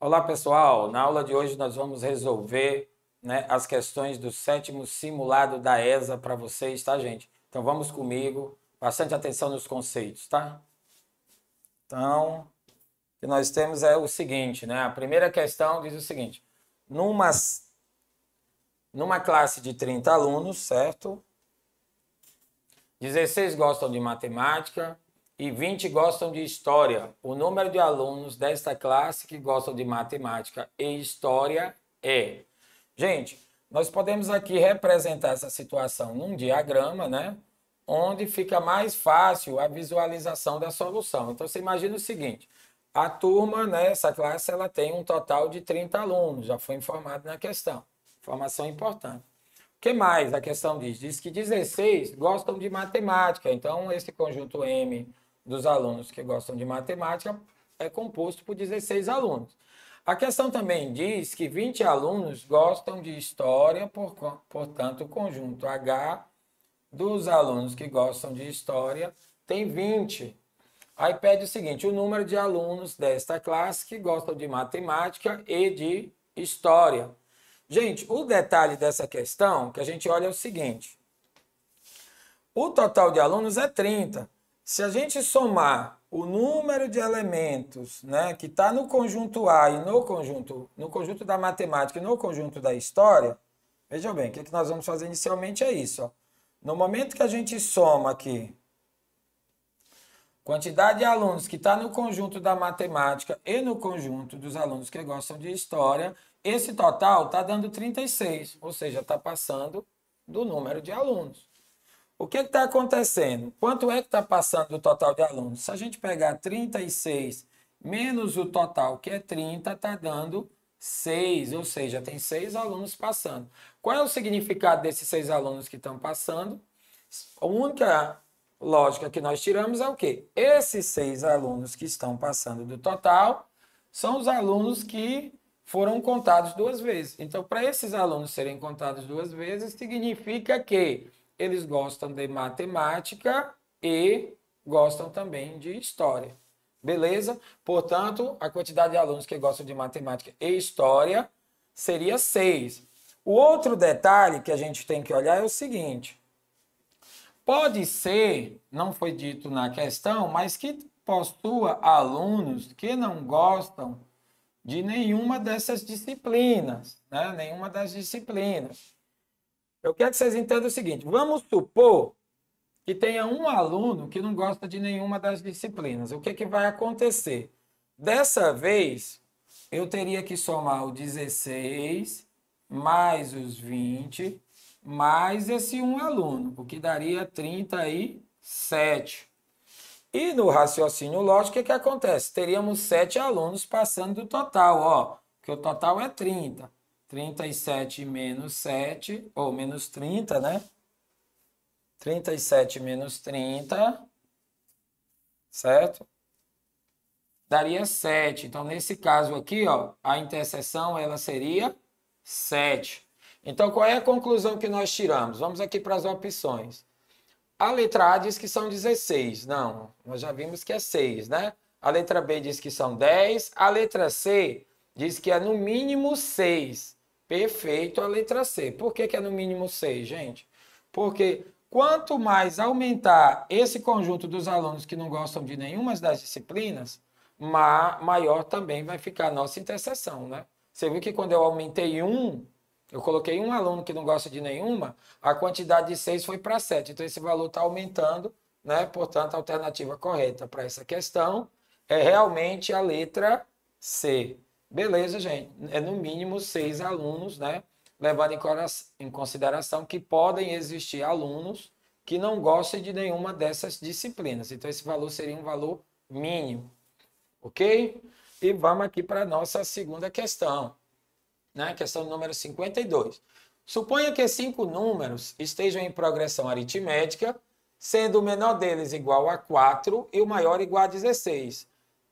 Olá pessoal, na aula de hoje nós vamos resolver né, as questões do sétimo simulado da ESA para vocês, tá gente? Então vamos comigo, bastante atenção nos conceitos, tá? Então, o que nós temos é o seguinte, né? A primeira questão diz o seguinte, numa, numa classe de 30 alunos, certo? 16 gostam de matemática, e 20 gostam de história. O número de alunos desta classe que gostam de matemática e história é. Gente, nós podemos aqui representar essa situação num diagrama, né? Onde fica mais fácil a visualização da solução. Então você imagina o seguinte: a turma, né, essa classe, ela tem um total de 30 alunos, já foi informado na questão. Informação importante. O que mais a questão diz? Diz que 16 gostam de matemática, então esse conjunto M dos alunos que gostam de matemática é composto por 16 alunos. A questão também diz que 20 alunos gostam de história, por, portanto, o conjunto H dos alunos que gostam de história tem 20. Aí pede o seguinte: o número de alunos desta classe que gostam de matemática e de história. Gente, o detalhe dessa questão que a gente olha é o seguinte: o total de alunos é 30. Se a gente somar o número de elementos né, que está no conjunto A e no conjunto, no conjunto da matemática e no conjunto da história, vejam bem, o que, é que nós vamos fazer inicialmente é isso. Ó. No momento que a gente soma aqui quantidade de alunos que está no conjunto da matemática e no conjunto dos alunos que gostam de história, esse total está dando 36, ou seja, está passando do número de alunos. O que é está acontecendo? Quanto é que está passando do total de alunos? Se a gente pegar 36 menos o total, que é 30, está dando 6, ou seja, tem 6 alunos passando. Qual é o significado desses 6 alunos que estão passando? A única lógica que nós tiramos é o quê? Esses 6 alunos que estão passando do total são os alunos que foram contados duas vezes. Então, para esses alunos serem contados duas vezes, significa que eles gostam de matemática e gostam também de história. Beleza? Portanto, a quantidade de alunos que gostam de matemática e história seria 6. O outro detalhe que a gente tem que olhar é o seguinte: pode ser, não foi dito na questão, mas que possua alunos que não gostam de nenhuma dessas disciplinas, né? Nenhuma das disciplinas. Eu quero que vocês entendam o seguinte: vamos supor que tenha um aluno que não gosta de nenhuma das disciplinas. O que, que vai acontecer? Dessa vez, eu teria que somar o 16 mais os 20 mais esse um aluno, o que daria 37. E no raciocínio lógico, o que, que acontece? Teríamos sete alunos passando do total, ó, que o total é 30. 37 menos 7, ou menos 30, né? 37 menos 30, certo? Daria 7. Então, nesse caso aqui, ó, a interseção ela seria 7. Então, qual é a conclusão que nós tiramos? Vamos aqui para as opções. A letra A diz que são 16. Não, nós já vimos que é 6, né? A letra B diz que são 10. A letra C diz que é no mínimo 6. Perfeito a letra C. Por que, que é no mínimo 6, gente? Porque quanto mais aumentar esse conjunto dos alunos que não gostam de nenhuma das disciplinas, maior também vai ficar a nossa interseção, né? Você viu que quando eu aumentei um, eu coloquei um aluno que não gosta de nenhuma, a quantidade de seis foi para sete. Então, esse valor está aumentando, né? Portanto, a alternativa correta para essa questão é realmente a letra C. Beleza, gente. É no mínimo seis alunos, né? Levando em consideração que podem existir alunos que não gostem de nenhuma dessas disciplinas. Então, esse valor seria um valor mínimo. Ok? E vamos aqui para a nossa segunda questão. Né? Questão número 52. Suponha que cinco números estejam em progressão aritmética, sendo o menor deles igual a 4 e o maior igual a 16.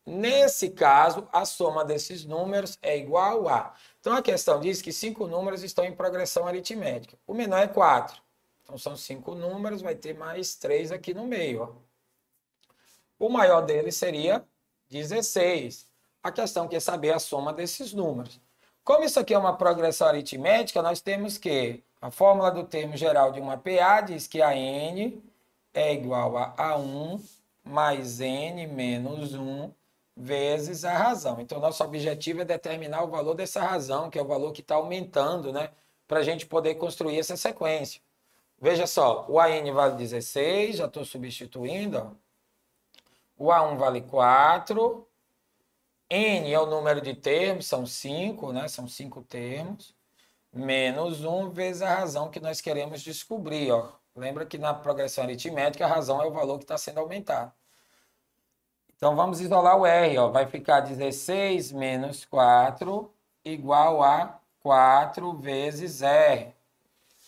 Nesse caso, a soma desses números é igual a. Então a questão diz que cinco números estão em progressão aritmética. O menor é 4. Então são cinco números, vai ter mais três aqui no meio. Ó. O maior dele seria 16. A questão quer saber a soma desses números. Como isso aqui é uma progressão aritmética, nós temos que a fórmula do termo geral de uma PA diz que a n é igual a A1 mais n menos 1 vezes a razão. Então, nosso objetivo é determinar o valor dessa razão, que é o valor que está aumentando, né? Para a gente poder construir essa sequência. Veja só, o AN vale 16, já estou substituindo. Ó. O A1 vale 4. N é o número de termos, são 5, né? São 5 termos. Menos 1 vezes a razão que nós queremos descobrir, ó. Lembra que na progressão aritmética a razão é o valor que está sendo aumentado. Então, vamos isolar o R. Ó. Vai ficar 16 menos 4 igual a 4 vezes R.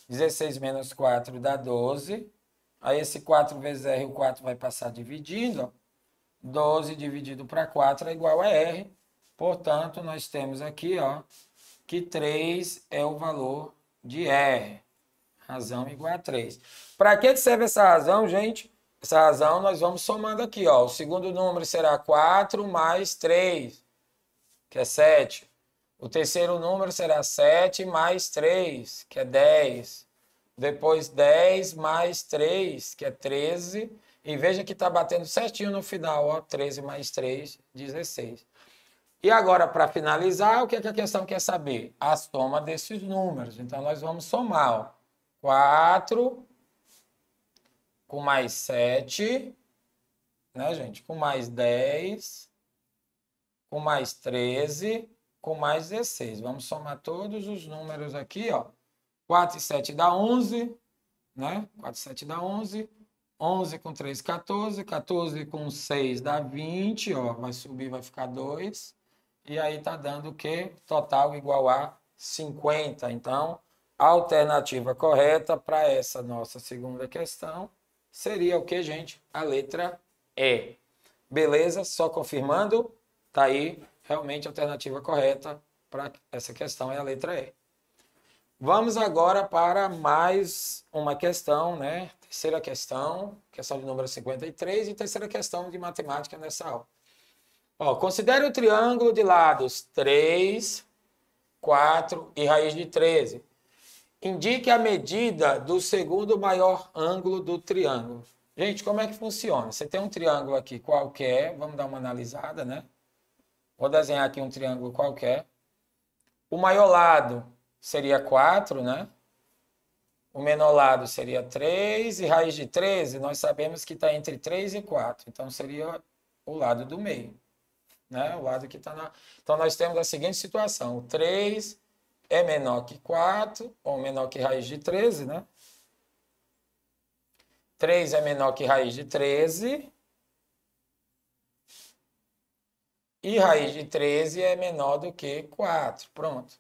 16 menos 4 dá 12. Aí, esse 4 vezes R, o 4 vai passar dividindo. Ó. 12 dividido para 4 é igual a R. Portanto, nós temos aqui ó, que 3 é o valor de R. Razão igual a 3. Para que serve essa razão, gente? Essa razão nós vamos somando aqui, ó. O segundo número será 4 mais 3, que é 7. O terceiro número será 7 mais 3, que é 10. Depois 10 mais 3, que é 13. E veja que está batendo certinho no final, ó. 13 mais 3, 16. E agora, para finalizar, o que, é que a questão quer saber? A soma desses números. Então, nós vamos somar, ó. 4 com mais 7, né, gente? Com mais 10, com mais 13, com mais 16. Vamos somar todos os números aqui, ó. 4 e 7 dá 11, né? 4 e 7 dá 11. 11 com 3, 14. 14 com 6 dá 20, ó. Vai subir, vai ficar 2. E aí tá dando o quê? Total igual a 50. Então, a alternativa correta para essa nossa segunda questão seria o que, gente? A letra E. Beleza? Só confirmando, tá aí realmente a alternativa correta para essa questão é a letra E. Vamos agora para mais uma questão, né? Terceira questão, questão de número 53 e terceira questão de matemática nessa aula. Ó, considere o triângulo de lados 3, 4 e raiz de 13. Indique a medida do segundo maior ângulo do triângulo. Gente, como é que funciona? Você tem um triângulo aqui qualquer, vamos dar uma analisada, né? Vou desenhar aqui um triângulo qualquer. O maior lado seria 4, né? O menor lado seria 3 e raiz de 13, nós sabemos que está entre 3 e 4. Então, seria o lado do meio, né? O lado que está na... Então, nós temos a seguinte situação. O 3 é menor que 4, ou menor que raiz de 13, né? 3 é menor que raiz de 13. E raiz de 13 é menor do que 4. Pronto.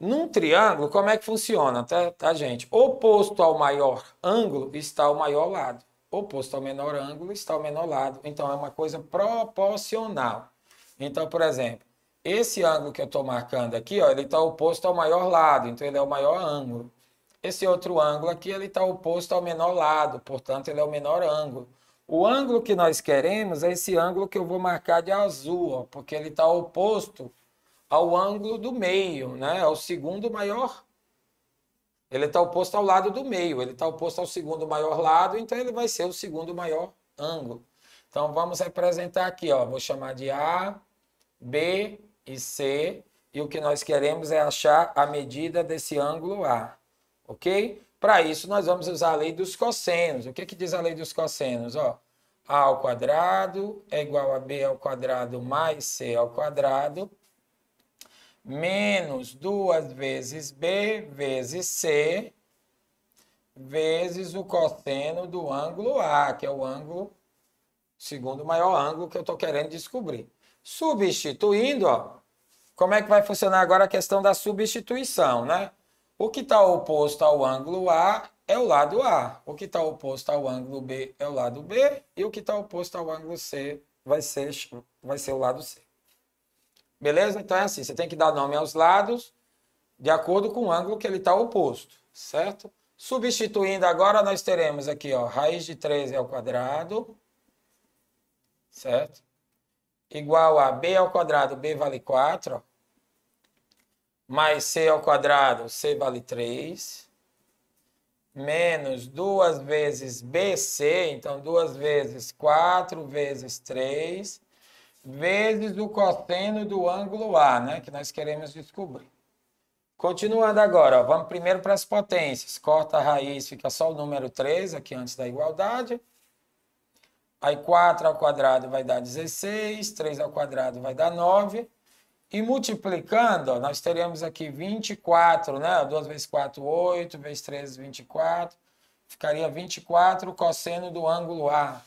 Num triângulo, como é que funciona, tá, tá, gente? Oposto ao maior ângulo está o maior lado. Oposto ao menor ângulo está o menor lado. Então, é uma coisa proporcional. Então, por exemplo, esse ângulo que eu estou marcando aqui, ó, ele está oposto ao maior lado, então ele é o maior ângulo. Esse outro ângulo aqui, ele está oposto ao menor lado, portanto ele é o menor ângulo. O ângulo que nós queremos é esse ângulo que eu vou marcar de azul, ó, porque ele está oposto ao ângulo do meio, né? ao é segundo maior. Ele está oposto ao lado do meio, ele está oposto ao segundo maior lado, então ele vai ser o segundo maior ângulo. Então vamos representar aqui, ó, vou chamar de A, B, e C, e o que nós queremos é achar a medida desse ângulo A, ok? Para isso, nós vamos usar a lei dos cossenos. O que, que diz a lei dos cossenos? Ó, a ao quadrado é igual a B ao quadrado mais C ao quadrado, menos duas vezes B vezes C, vezes o cosseno do ângulo A, que é o ângulo, segundo maior ângulo que eu estou querendo descobrir. Substituindo, ó, como é que vai funcionar agora a questão da substituição, né? O que está oposto ao ângulo A é o lado A. O que está oposto ao ângulo B é o lado B. E o que está oposto ao ângulo C vai ser, vai ser o lado C. Beleza? Então é assim, você tem que dar nome aos lados de acordo com o ângulo que ele está oposto, certo? Substituindo agora, nós teremos aqui, ó, raiz de 3 é ao quadrado, certo? Igual a b ao quadrado, b vale 4, ó mais C ao quadrado, C vale 3, menos 2 vezes BC, então 2 vezes 4 vezes 3, vezes o cosseno do ângulo A, né, que nós queremos descobrir. Continuando agora, ó, vamos primeiro para as potências. Corta a raiz, fica só o número 3 aqui antes da igualdade. Aí 4 ao quadrado vai dar 16, 3 ao quadrado vai dar 9. E multiplicando, nós teríamos aqui 24, né? 2 vezes 4, 8, vezes 3, 24. Ficaria 24 cosseno do ângulo A.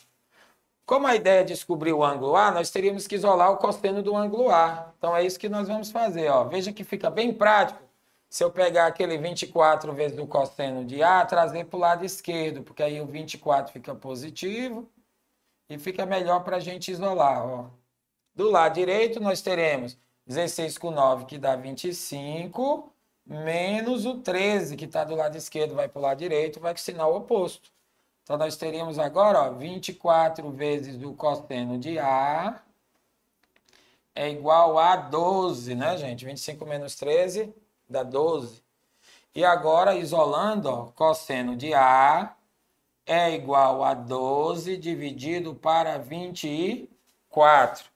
Como a ideia é descobrir o ângulo A, nós teríamos que isolar o cosseno do ângulo A. Então é isso que nós vamos fazer. Ó. Veja que fica bem prático se eu pegar aquele 24 vezes o cosseno de A, trazer para o lado esquerdo, porque aí o 24 fica positivo e fica melhor para a gente isolar. Ó. Do lado direito nós teremos 16 com 9, que dá 25, menos o 13, que está do lado esquerdo, vai para o lado direito, vai com sinal oposto. Então, nós teríamos agora ó, 24 vezes o cosseno de A é igual a 12, né, gente? 25 menos 13 dá 12. E agora, isolando, ó, cosseno de A é igual a 12 dividido para 24.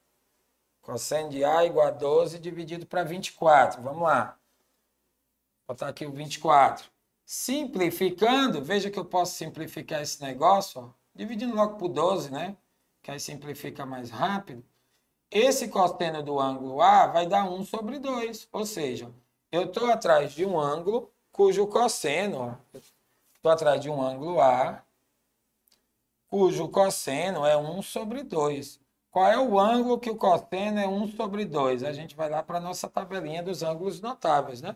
Cosseno de A igual a 12 dividido para 24. Vamos lá. Vou botar aqui o 24. Simplificando, veja que eu posso simplificar esse negócio, ó, dividindo logo por 12, né? Que aí simplifica mais rápido. Esse cosseno do ângulo A vai dar 1 sobre 2, ou seja, eu estou atrás de um ângulo cujo cosseno, estou atrás de um ângulo A, cujo cosseno é 1 sobre 2 qual é o ângulo que o cosseno é 1 sobre 2? A gente vai lá para a nossa tabelinha dos ângulos notáveis, né?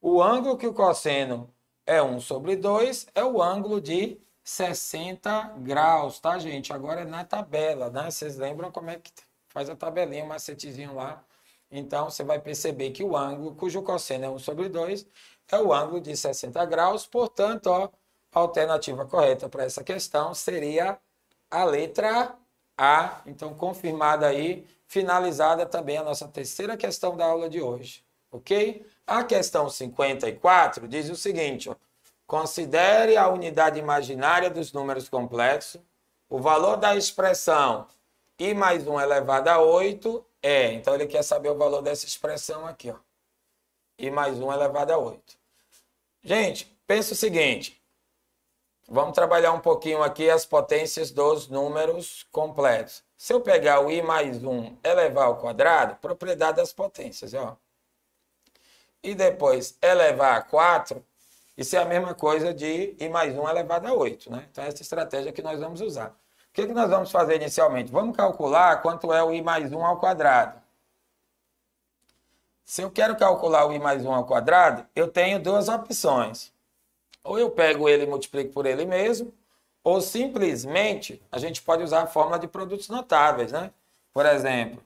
O ângulo que o cosseno é 1 sobre 2 é o ângulo de 60 graus, tá, gente? Agora é na tabela, né? Vocês lembram como é que faz a tabelinha, o macetezinho lá? Então, você vai perceber que o ângulo cujo cosseno é 1 sobre 2 é o ângulo de 60 graus. Portanto, ó, a alternativa correta para essa questão seria a letra a, então confirmada aí, finalizada também a nossa terceira questão da aula de hoje, ok? A questão 54 diz o seguinte: ó, considere a unidade imaginária dos números complexos, o valor da expressão i mais 1 elevado a 8 é, então ele quer saber o valor dessa expressão aqui, ó. i mais 1 elevado a 8. Gente, pensa o seguinte: Vamos trabalhar um pouquinho aqui as potências dos números completos. Se eu pegar o i mais 1 elevar ao quadrado, propriedade das potências, ó. E depois elevar a 4, isso é a mesma coisa de i mais 1 elevado a 8, né? Então, essa estratégia que nós vamos usar. O que, que nós vamos fazer inicialmente? Vamos calcular quanto é o i mais 1 ao quadrado. Se eu quero calcular o i mais 1 ao quadrado, eu tenho duas opções. Ou eu pego ele e multiplico por ele mesmo, ou simplesmente a gente pode usar a fórmula de produtos notáveis, né? Por exemplo,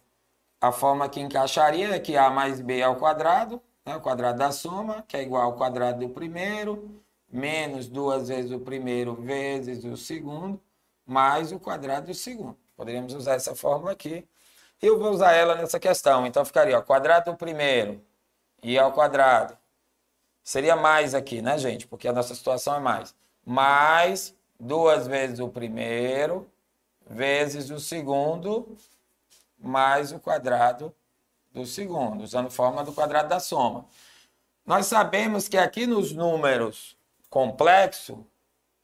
a forma que encaixaria é que A mais B ao quadrado, né? o quadrado da soma, que é igual ao quadrado do primeiro, menos duas vezes o primeiro vezes o segundo, mais o quadrado do segundo. Poderíamos usar essa fórmula aqui. Eu vou usar ela nessa questão, então ficaria ó, quadrado do primeiro e ao quadrado Seria mais aqui, né, gente? Porque a nossa situação é mais. Mais duas vezes o primeiro, vezes o segundo, mais o quadrado do segundo, usando a forma do quadrado da soma. Nós sabemos que aqui nos números complexos,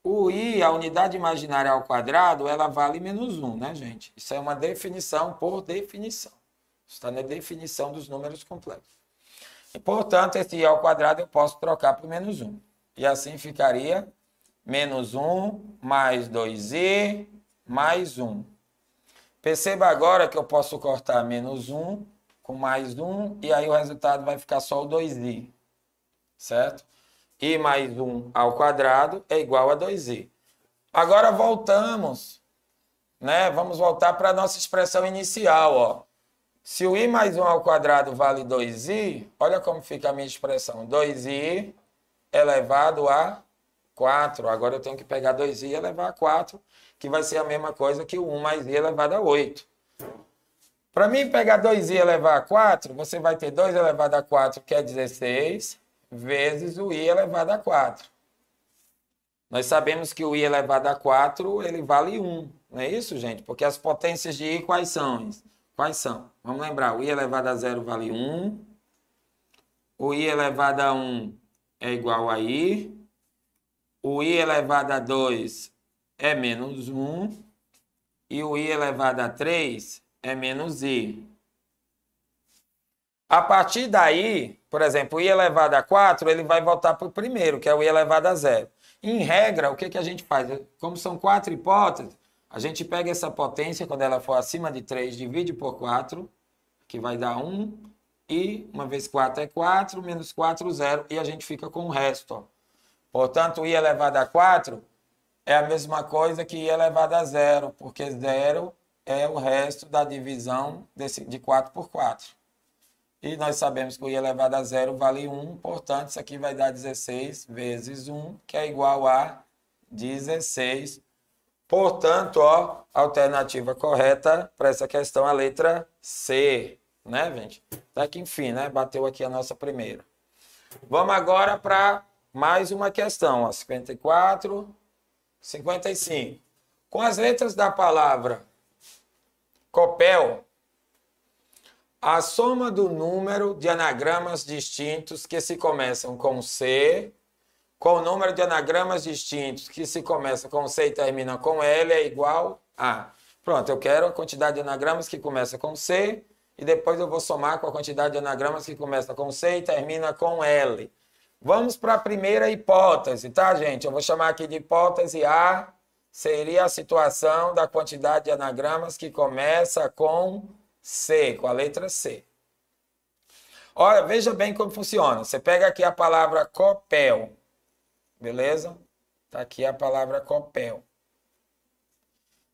o i, a unidade imaginária ao quadrado, ela vale menos 1, né, gente? Isso é uma definição por definição. Está na definição dos números complexos portanto, esse i ao quadrado eu posso trocar por menos 1. E assim ficaria menos 1 mais 2i mais 1. Perceba agora que eu posso cortar menos 1 com mais 1 e aí o resultado vai ficar só o 2i, certo? i mais 1 ao quadrado é igual a 2i. Agora voltamos, né? Vamos voltar para a nossa expressão inicial, ó. Se o i mais 1 ao quadrado vale 2i, olha como fica a minha expressão. 2i elevado a 4. Agora eu tenho que pegar 2i e elevar a 4, que vai ser a mesma coisa que o 1 mais i elevado a 8. Para mim pegar 2i e elevar a 4, você vai ter 2 elevado a 4, que é 16, vezes o i elevado a 4. Nós sabemos que o i elevado a 4, ele vale 1, não é isso, gente? Porque as potências de i quais são? Quais são? Vamos lembrar, o i elevado a zero vale 1. O i elevado a 1 é igual a i. O i elevado a 2 é menos 1. E o i elevado a 3 é menos i. A partir daí, por exemplo, o i elevado a 4, ele vai voltar para o primeiro, que é o i elevado a zero. Em regra, o que, que a gente faz? Como são quatro hipóteses, a gente pega essa potência, quando ela for acima de 3, divide por 4, que vai dar 1. E 1 vezes 4 é 4, menos 4, 0. E a gente fica com o resto. Ó. Portanto, i elevado a 4 é a mesma coisa que i elevado a 0, porque 0 é o resto da divisão desse, de 4 por 4. E nós sabemos que o i elevado a 0 vale 1, portanto, isso aqui vai dar 16 vezes 1, que é igual a 16 Portanto, ó, alternativa correta para essa questão é a letra C, né, gente? Até que enfim, né? Bateu aqui a nossa primeira. Vamos agora para mais uma questão, ó, 54, 55. Com as letras da palavra copel, a soma do número de anagramas distintos que se começam com C qual o número de anagramas distintos que se começa com C e termina com L é igual a. Pronto, eu quero a quantidade de anagramas que começa com C e depois eu vou somar com a quantidade de anagramas que começa com C e termina com L. Vamos para a primeira hipótese, tá, gente? Eu vou chamar aqui de hipótese A, seria a situação da quantidade de anagramas que começa com C, com a letra C. Olha, veja bem como funciona. Você pega aqui a palavra copel. Beleza? Tá aqui a palavra copel.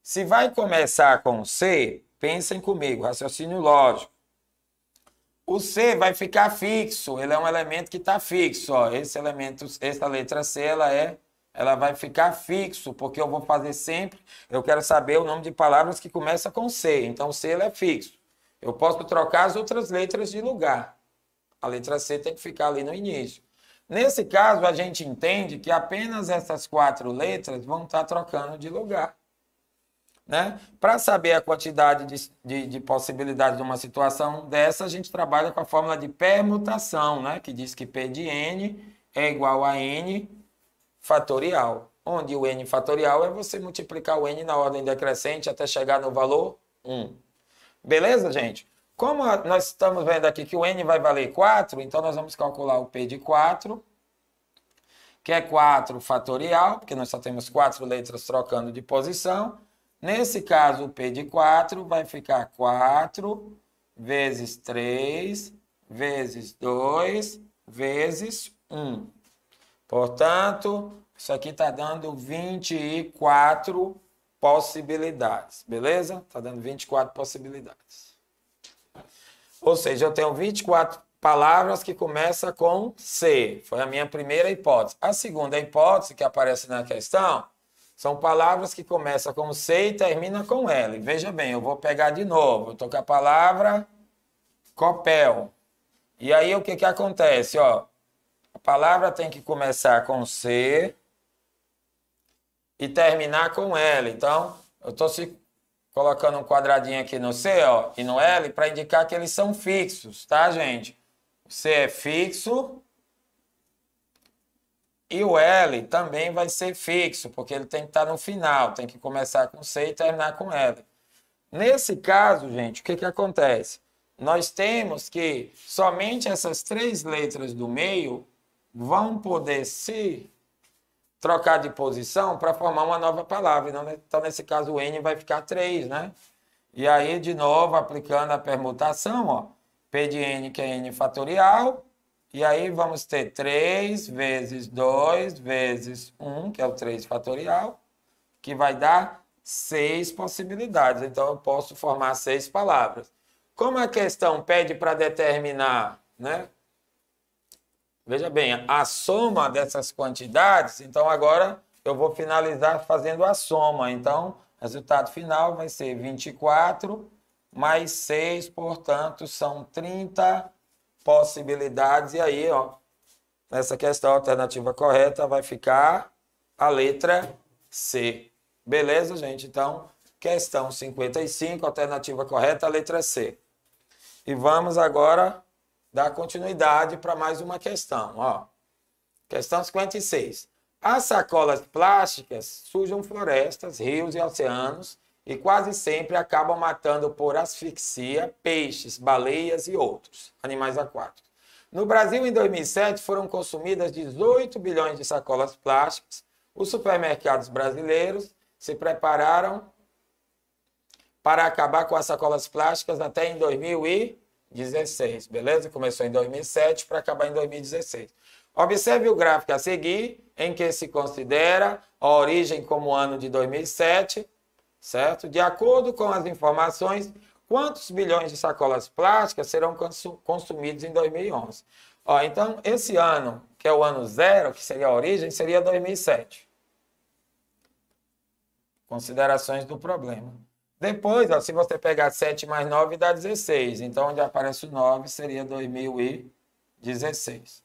Se vai começar com C, pensem comigo, raciocínio lógico. O C vai ficar fixo, ele é um elemento que está fixo. Ó. Esse elemento, essa letra C, ela é, ela vai ficar fixo, porque eu vou fazer sempre, eu quero saber o nome de palavras que começa com C. Então, C ele é fixo. Eu posso trocar as outras letras de lugar. A letra C tem que ficar ali no início. Nesse caso, a gente entende que apenas essas quatro letras vão estar tá trocando de lugar. Né? Para saber a quantidade de, de, de possibilidades de uma situação dessa, a gente trabalha com a fórmula de permutação, né? que diz que P de N é igual a N fatorial, onde o N fatorial é você multiplicar o N na ordem decrescente até chegar no valor 1. Beleza, gente? Como nós estamos vendo aqui que o n vai valer 4, então nós vamos calcular o p de 4, que é 4 fatorial, porque nós só temos 4 letras trocando de posição. Nesse caso, o p de 4 vai ficar 4 vezes 3 vezes 2 vezes 1. Portanto, isso aqui está dando 24 possibilidades, beleza? Está dando 24 possibilidades. Ou seja, eu tenho 24 palavras que começam com C. Foi a minha primeira hipótese. A segunda hipótese que aparece na questão são palavras que começam com C e terminam com L. Veja bem, eu vou pegar de novo. Eu estou com a palavra copel. E aí o que, que acontece? Ó, a palavra tem que começar com C e terminar com L. Então, eu estou colocando um quadradinho aqui no C ó, e no L para indicar que eles são fixos, tá, gente? O C é fixo e o L também vai ser fixo, porque ele tem que estar tá no final, tem que começar com C e terminar com L. Nesse caso, gente, o que, que acontece? Nós temos que somente essas três letras do meio vão poder se trocar de posição para formar uma nova palavra. Então, né, então, nesse caso, o N vai ficar 3, né? E aí, de novo, aplicando a permutação, ó, P de N, que é N fatorial, e aí vamos ter 3 vezes 2 vezes 1, que é o 3 fatorial, que vai dar 6 possibilidades. Então, eu posso formar 6 palavras. Como a é questão pede para determinar né, Veja bem, a soma dessas quantidades, então agora eu vou finalizar fazendo a soma. Então, resultado final vai ser 24 mais 6, portanto, são 30 possibilidades. E aí, ó, nessa questão, é a alternativa correta vai ficar a letra C. Beleza, gente? Então, questão 55, alternativa correta, letra C. E vamos agora dar continuidade para mais uma questão. Ó. Questão 56. As sacolas plásticas sujam florestas, rios e oceanos e quase sempre acabam matando por asfixia peixes, baleias e outros animais aquáticos. No Brasil, em 2007, foram consumidas 18 bilhões de sacolas plásticas. Os supermercados brasileiros se prepararam para acabar com as sacolas plásticas até em 2000 e 2016, beleza? Começou em 2007 para acabar em 2016. Observe o gráfico a seguir, em que se considera a origem como ano de 2007, certo? De acordo com as informações, quantos bilhões de sacolas plásticas serão consumidos em 2011? Ó, então, esse ano, que é o ano zero, que seria a origem, seria 2007. Considerações do problema. Depois, ó, se você pegar 7 mais 9, dá 16. Então, onde aparece o 9 seria 2016.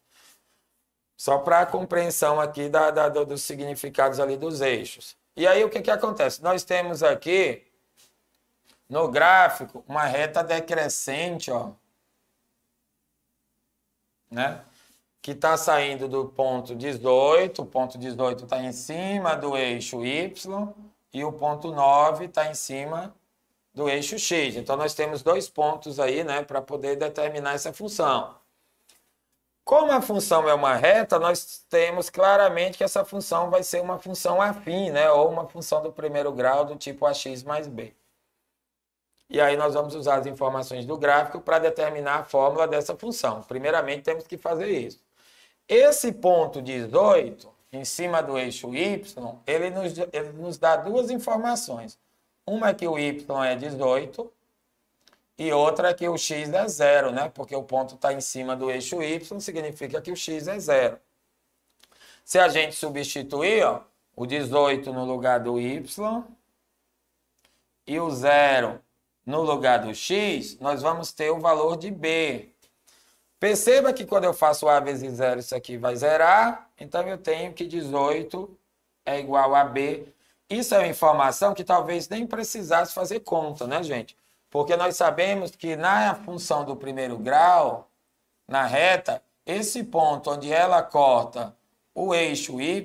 Só para a compreensão aqui da, da, dos significados ali dos eixos. E aí, o que, que acontece? Nós temos aqui, no gráfico, uma reta decrescente, ó. Né? que está saindo do ponto 18, o ponto 18 está em cima do eixo Y, e o ponto 9 está em cima do eixo x. Então, nós temos dois pontos aí né, para poder determinar essa função. Como a função é uma reta, nós temos claramente que essa função vai ser uma função afim, né, ou uma função do primeiro grau do tipo ax mais b. E aí nós vamos usar as informações do gráfico para determinar a fórmula dessa função. Primeiramente, temos que fazer isso. Esse ponto 18 em cima do eixo Y, ele nos, ele nos dá duas informações. Uma é que o Y é 18 e outra é que o X é zero, né? Porque o ponto está em cima do eixo Y, significa que o X é zero. Se a gente substituir ó, o 18 no lugar do Y e o zero no lugar do X, nós vamos ter o valor de B. Perceba que quando eu faço A vezes zero, isso aqui vai zerar. Então, eu tenho que 18 é igual a B. Isso é uma informação que talvez nem precisasse fazer conta, né, gente? Porque nós sabemos que na função do primeiro grau, na reta, esse ponto onde ela corta o eixo y,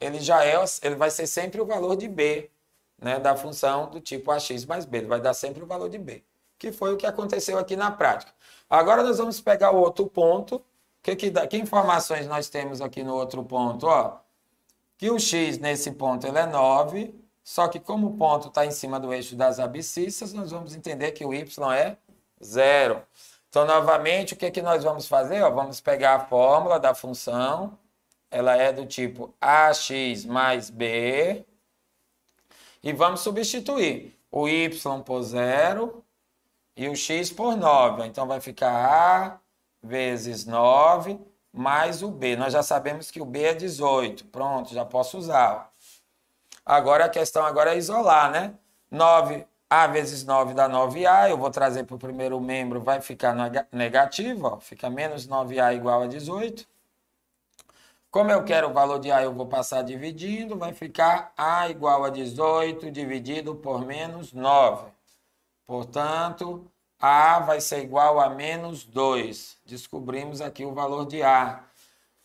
ele já é, ele vai ser sempre o valor de b, né, da função do tipo ax mais b, ele vai dar sempre o valor de b, que foi o que aconteceu aqui na prática. Agora nós vamos pegar o outro ponto, que, que, que informações nós temos aqui no outro ponto? Ó, que o x nesse ponto ele é 9, só que como o ponto está em cima do eixo das abscissas, nós vamos entender que o y é zero. Então, novamente, o que, que nós vamos fazer? Ó, vamos pegar a fórmula da função. Ela é do tipo ax mais b. E vamos substituir o y por zero e o x por 9. Então, vai ficar a vezes 9 mais o B. Nós já sabemos que o B é 18. Pronto, já posso usar. Agora a questão agora é isolar, né? 9A vezes 9 dá 9A. Eu vou trazer para o primeiro membro, vai ficar negativo. Ó. Fica menos 9A igual a 18. Como eu quero o valor de A, eu vou passar dividindo. Vai ficar A igual a 18 dividido por menos 9. Portanto, a vai ser igual a menos 2. Descobrimos aqui o valor de A.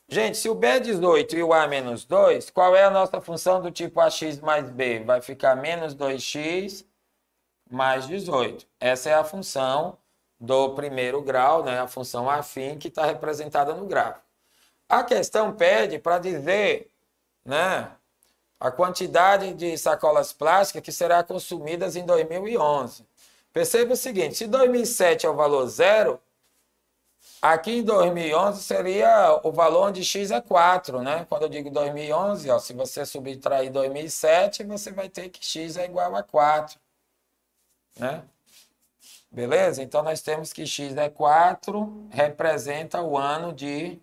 Gente, se o B é 18 e o A é menos 2, qual é a nossa função do tipo AX mais B? Vai ficar menos 2x mais 18. Essa é a função do primeiro grau, né? a função afim que está representada no gráfico. A questão pede para dizer né, a quantidade de sacolas plásticas que será consumidas em 2011. Perceba o seguinte, se 2007 é o valor zero, aqui em 2011 seria o valor onde x é 4, né? Quando eu digo 2011, ó, se você subtrair 2007, você vai ter que x é igual a 4, né? Beleza? Então nós temos que x é 4 representa o ano de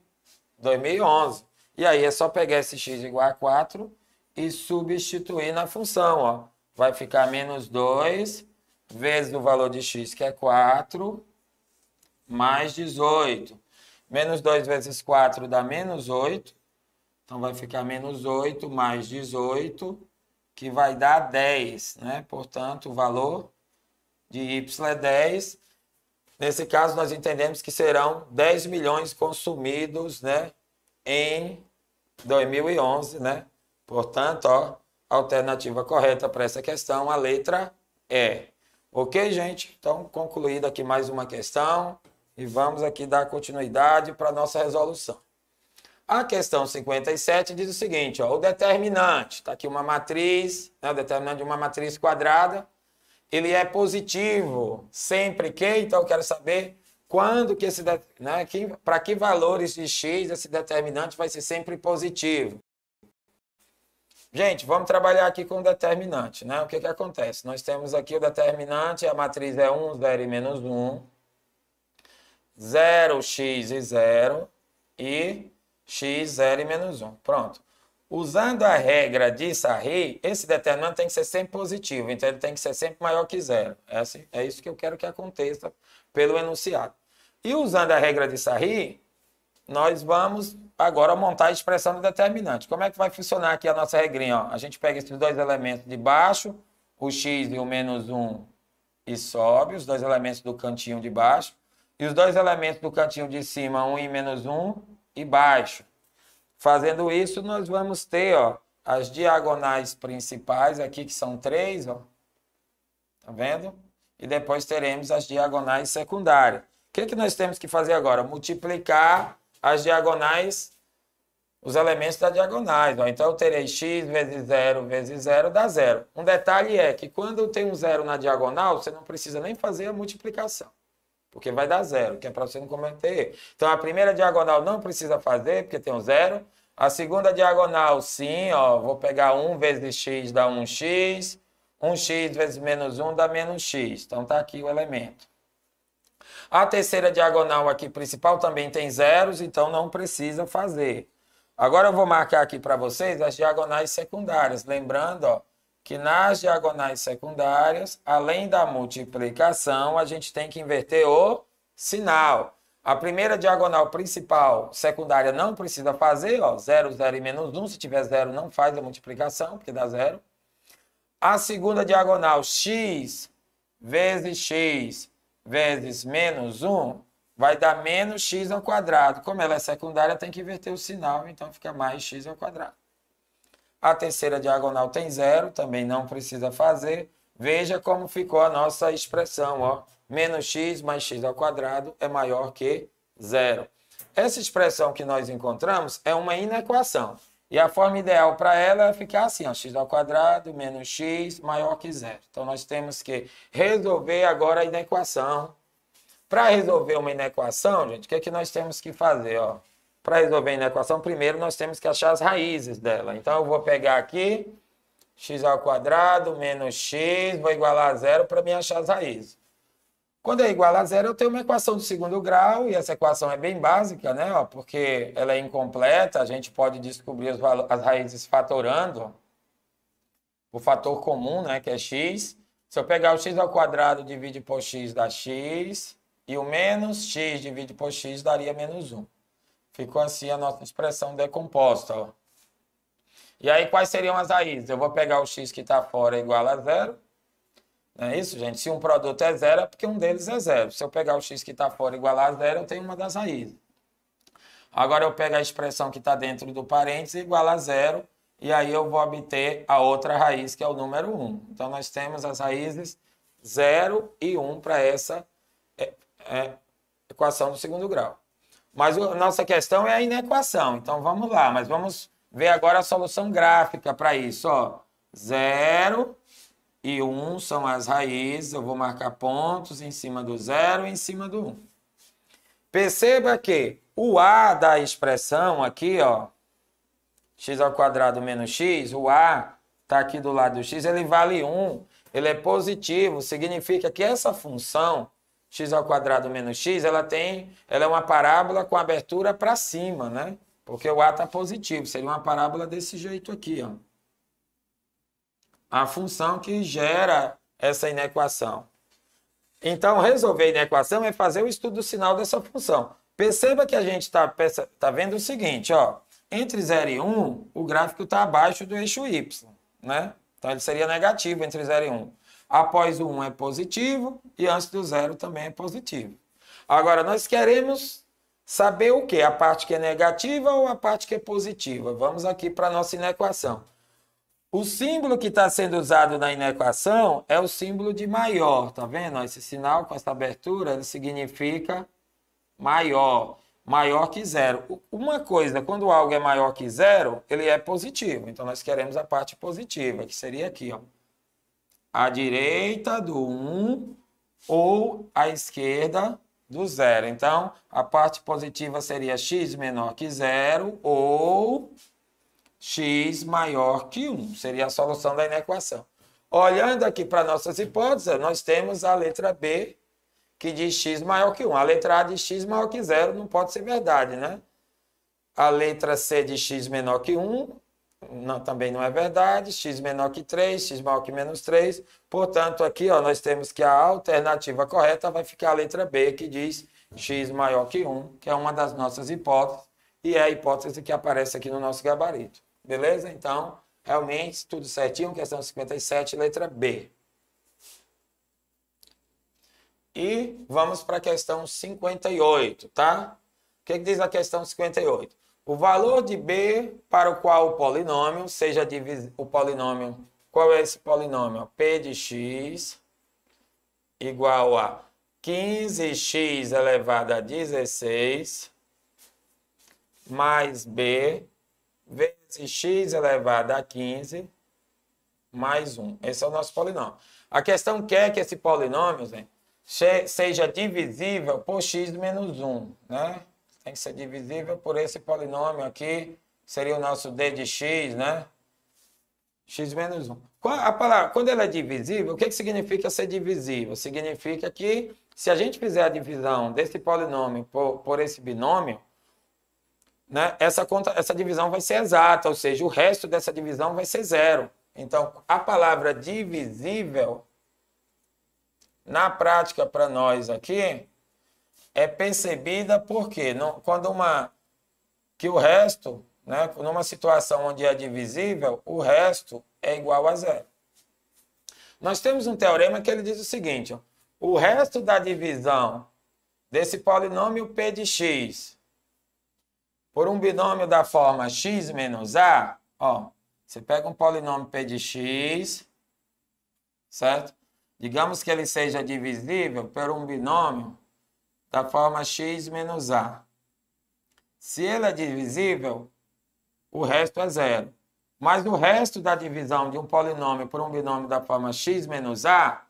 2011. E aí é só pegar esse x igual a 4 e substituir na função, ó. Vai ficar menos 2 vezes o valor de x, que é 4, mais 18. Menos 2 vezes 4 dá menos 8. Então, vai ficar menos 8 mais 18, que vai dar 10, né? Portanto, o valor de y é 10. Nesse caso, nós entendemos que serão 10 milhões consumidos, né? Em 2011, né? Portanto, ó, alternativa correta para essa questão, a letra E. Ok, gente? Então, concluída aqui mais uma questão e vamos aqui dar continuidade para a nossa resolução. A questão 57 diz o seguinte, ó, o determinante, está aqui uma matriz, né, o determinante de uma matriz quadrada, ele é positivo sempre que, então eu quero saber quando que esse, né, para que valores de x esse determinante vai ser sempre positivo. Gente, vamos trabalhar aqui com o determinante, né? O que, que acontece? Nós temos aqui o determinante, a matriz é 1, 0 e menos 1, 0, x e 0, e x, 0 e menos 1. Pronto. Usando a regra de Sarri, esse determinante tem que ser sempre positivo, então ele tem que ser sempre maior que zero. É, assim, é isso que eu quero que aconteça pelo enunciado. E usando a regra de Sarri, nós vamos Agora, montar a expressão do determinante. Como é que vai funcionar aqui a nossa regrinha? Ó? A gente pega esses dois elementos de baixo, o x e o menos 1, e sobe, os dois elementos do cantinho de baixo, e os dois elementos do cantinho de cima, 1 e menos 1, e baixo. Fazendo isso, nós vamos ter ó, as diagonais principais aqui, que são três, ó. Tá vendo? E depois teremos as diagonais secundárias. O que, que nós temos que fazer agora? Multiplicar as diagonais, os elementos das diagonais. Ó. Então, eu terei x vezes 0 vezes 0 dá zero. Um detalhe é que quando eu tenho um zero na diagonal, você não precisa nem fazer a multiplicação, porque vai dar zero, que é para você não cometer Então, a primeira diagonal não precisa fazer, porque tem um zero. A segunda diagonal, sim, ó, vou pegar 1 vezes x dá 1x, 1x vezes menos 1 dá menos x. Então, está aqui o elemento. A terceira diagonal aqui principal também tem zeros, então não precisa fazer. Agora eu vou marcar aqui para vocês as diagonais secundárias. Lembrando ó, que nas diagonais secundárias, além da multiplicação, a gente tem que inverter o sinal. A primeira diagonal principal secundária não precisa fazer, ó, 0, 0 e menos 1. Se tiver 0, não faz a multiplicação, porque dá zero. A segunda diagonal, x vezes x, vezes menos 1 vai dar menos x ao quadrado. Como ela é secundária, tem que inverter o sinal, então fica mais x ao quadrado. A terceira diagonal tem zero, também não precisa fazer. Veja como ficou a nossa expressão, ó. Menos x mais x ao quadrado é maior que zero. Essa expressão que nós encontramos é uma inequação. E a forma ideal para ela é ficar assim, ó, x ao quadrado menos x maior que zero. Então, nós temos que resolver agora a inequação. Para resolver uma inequação, gente, o que, é que nós temos que fazer? Ó? Para resolver a inequação, primeiro nós temos que achar as raízes dela. Então, eu vou pegar aqui x ao quadrado menos x, vou igualar a zero para me achar as raízes. Quando é igual a zero, eu tenho uma equação de segundo grau, e essa equação é bem básica, né? porque ela é incompleta, a gente pode descobrir as, as raízes fatorando o fator comum, né? Que é x. Se eu pegar o x ao quadrado divide por x dá x, e o menos x divide por x daria menos 1. Ficou assim a nossa expressão decomposta. Ó. E aí, quais seriam as raízes? Eu vou pegar o x que está fora igual a zero, não é isso, gente? Se um produto é zero, é porque um deles é zero. Se eu pegar o x que está fora igual a zero, eu tenho uma das raízes. Agora eu pego a expressão que está dentro do parênteses igual a zero, e aí eu vou obter a outra raiz, que é o número 1. Então, nós temos as raízes 0 e 1 para essa é, é, equação do segundo grau. Mas a nossa questão é a inequação, então vamos lá. Mas vamos ver agora a solução gráfica para isso. 0, e 1 um são as raízes, eu vou marcar pontos em cima do zero e em cima do 1. Um. Perceba que o A da expressão aqui, ó, x ao quadrado menos x, o A está aqui do lado do x, ele vale 1, ele é positivo, significa que essa função x ao quadrado menos x, ela tem, ela é uma parábola com abertura para cima, né? Porque o A está positivo, seria uma parábola desse jeito aqui, ó a função que gera essa inequação. Então, resolver a inequação é fazer o estudo do sinal dessa função. Perceba que a gente está tá vendo o seguinte, ó. Entre 0 e 1, um, o gráfico está abaixo do eixo y, né? Então, ele seria negativo entre 0 e 1. Um. Após o 1 um é positivo e antes do 0 também é positivo. Agora, nós queremos saber o que? A parte que é negativa ou a parte que é positiva? Vamos aqui para a nossa inequação. O símbolo que está sendo usado na inequação é o símbolo de maior, tá vendo? Esse sinal com essa abertura, ele significa maior, maior que zero. Uma coisa, quando algo é maior que zero, ele é positivo. Então, nós queremos a parte positiva, que seria aqui, ó. A direita do 1 um, ou a esquerda do zero. Então, a parte positiva seria x menor que zero ou x maior que 1. Seria a solução da inequação. Olhando aqui para nossas hipóteses, nós temos a letra B, que diz x maior que 1. A letra A de x maior que 0 não pode ser verdade, né? A letra C de x menor que 1 não, também não é verdade. x menor que 3, x maior que menos 3. Portanto, aqui ó, nós temos que a alternativa correta vai ficar a letra B, que diz x maior que 1, que é uma das nossas hipóteses, e é a hipótese que aparece aqui no nosso gabarito. Beleza? Então, realmente, tudo certinho, questão 57, letra B. E vamos para a questão 58, tá? O que, que diz a questão 58? O valor de B para o qual o polinômio seja divis... o polinômio. Qual é esse polinômio? P de x igual a 15x elevado a 16 mais b vezes se x elevado a 15 mais 1. Esse é o nosso polinômio. A questão quer é que esse polinômio seja divisível por x menos 1. Né? Tem que ser divisível por esse polinômio aqui, seria o nosso d de x, né? x menos 1. A palavra, quando ela é divisível, o que, que significa ser divisível? Significa que se a gente fizer a divisão desse polinômio por, por esse binômio, né, essa, conta, essa divisão vai ser exata, ou seja, o resto dessa divisão vai ser zero. Então, a palavra divisível, na prática para nós aqui, é percebida porque não, quando uma que o resto, né, numa situação onde é divisível, o resto é igual a zero. Nós temos um teorema que ele diz o seguinte: ó, o resto da divisão desse polinômio p de x por um binômio da forma x menos a, ó, você pega um polinômio p de x, certo? Digamos que ele seja divisível por um binômio da forma x menos a. Se ele é divisível, o resto é zero. Mas o resto da divisão de um polinômio por um binômio da forma x menos a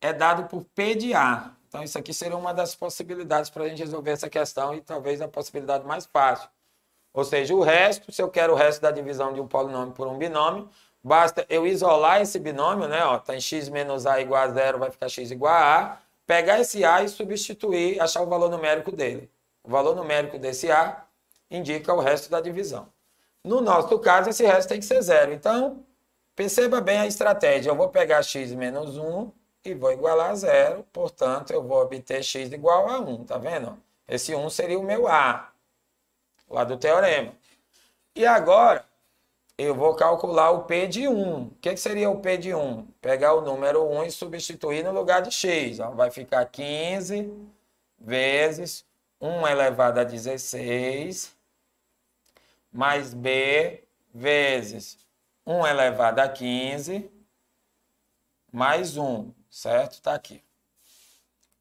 é dado por p de a. Então, isso aqui seria uma das possibilidades para a gente resolver essa questão e talvez a possibilidade mais fácil. Ou seja, o resto, se eu quero o resto da divisão de um polinômio por um binômio, basta eu isolar esse binômio, né? Ó, tá em x menos a igual a zero, vai ficar x igual a a. Pegar esse a e substituir, achar o valor numérico dele. O valor numérico desse a indica o resto da divisão. No nosso caso, esse resto tem que ser zero. Então, perceba bem a estratégia. Eu vou pegar x menos 1 e vou igualar a zero, portanto, eu vou obter x igual a 1, tá vendo? Esse 1 seria o meu A, lá do teorema. E agora, eu vou calcular o P de 1. O que, seria o P de 1? Pegar o número 1 e substituir no lugar de x. Ó. Vai ficar 15 vezes 1 elevado a 16 mais b vezes 1 elevado a 15 mais 1 certo? Está aqui.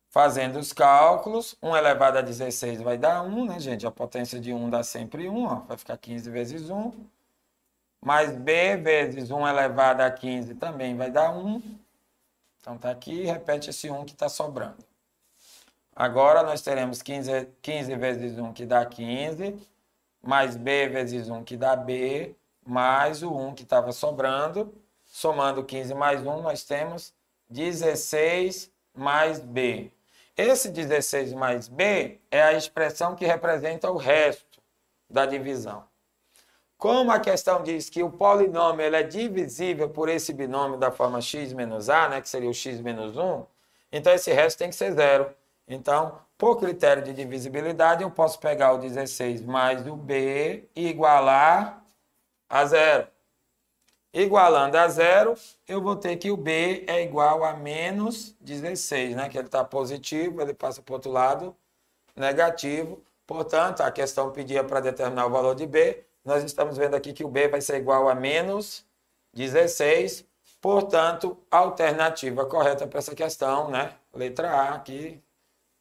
Fazendo os cálculos, 1 elevado a 16 vai dar 1, né, gente? A potência de 1 dá sempre 1, ó, vai ficar 15 vezes 1. Mais b vezes 1 elevado a 15 também vai dar 1. Então está aqui, repete esse 1 que está sobrando. Agora nós teremos 15, 15 vezes 1 que dá 15, mais b vezes 1 que dá b, mais o 1 que estava sobrando. Somando 15 mais 1, nós temos 16 mais B. Esse 16 mais B é a expressão que representa o resto da divisão. Como a questão diz que o polinômio ele é divisível por esse binômio da forma x menos a, né, que seria o x menos 1, então esse resto tem que ser zero. Então, por critério de divisibilidade, eu posso pegar o 16 mais o b e igualar a zero. Igualando a zero, eu vou ter que o B é igual a menos 16, né? Que ele está positivo, ele passa para o outro lado negativo. Portanto, a questão pedia para determinar o valor de B. Nós estamos vendo aqui que o B vai ser igual a menos 16. Portanto, a alternativa correta para essa questão, né? Letra A aqui.